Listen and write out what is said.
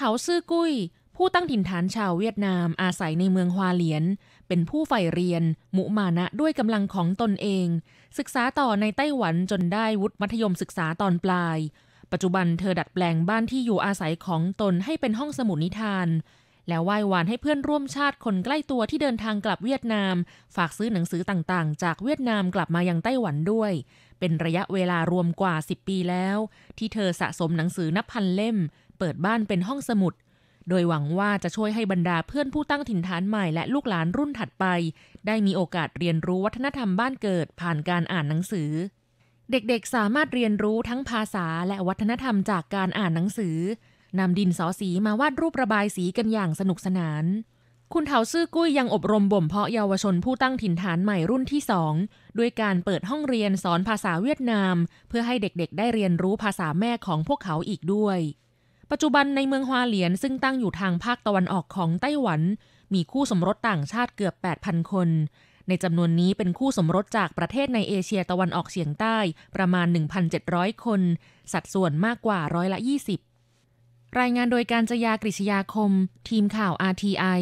ถาซื่อกุ้ยผู้ตั้งถิ่นฐานชาวเวียดนามอาศัยในเมืองฮวาเลียน เป็นผู้ใฝ่เรียนมุมานะด้วยกำลังของตนเอง ศึกษาต่อในไต้หวันจนได้วุฒิมัธยมศึกษาตอนปลาย ปัจจุบันเธอดัดแปลงบ้านที่อยู่อาศัยของตนให้เป็นห้องสมุดนิทาน แล้วไหว้วานให้เพื่อนร่วมชาติคนใกล้ตัวที่เดินทางกลับเวียดนาม ฝากซื้อหนังสือต่างๆ จากเวียดนามกลับมายังไต้หวันด้วย เป็นระยะเวลารวมกว่า 10 ปีแล้ว ที่เธอสะสมหนังสือนับพันเล่มเปิดบ้านเป็นห้องสมุด โดยหวังว่าจะช่วยให้บรรดาเพื่อนผู้ตั้งถิ่นฐานใหม่และลูกหลานรุ่นถัดไป ได้มีโอกาสเรียนรู้วัฒนธรรมบ้านเกิดผ่านการอ่านหนังสือ เด็กๆสามารถเรียนรู้ทั้งภาษาและวัฒนธรรมจากการอ่านหนังสือ นำดินสอสีมาวาดรูประบายสีกันอย่างสนุกสนาน คุณเถาซื่อกุ้ยยังอบรมบ่มเพาะเยาวชนผู้ตั้งถิ่นฐานใหม่รุ่นที่สองด้วยการเปิดห้องเรียนสอนภาษาเวียดนาม เพื่อให้เด็กๆได้เรียนรู้ภาษาแม่ของพวกเขาอีกด้วยปัจจุบันในเมืองฮวาเหลียนซึ่งตั้งอยู่ทางภาคตะวันออกของไต้หวัน มีคู่สมรสต่างชาติเกือบ 8,000 คน ในจำนวนนี้เป็นคู่สมรสจากประเทศในเอเชียตะวันออกเฉียงใต้ประมาณ 1,700 คน สัดส่วนมากกว่าร้อยละ 20 รายงานโดยการจยากริชยาคม ทีมข่าว RTI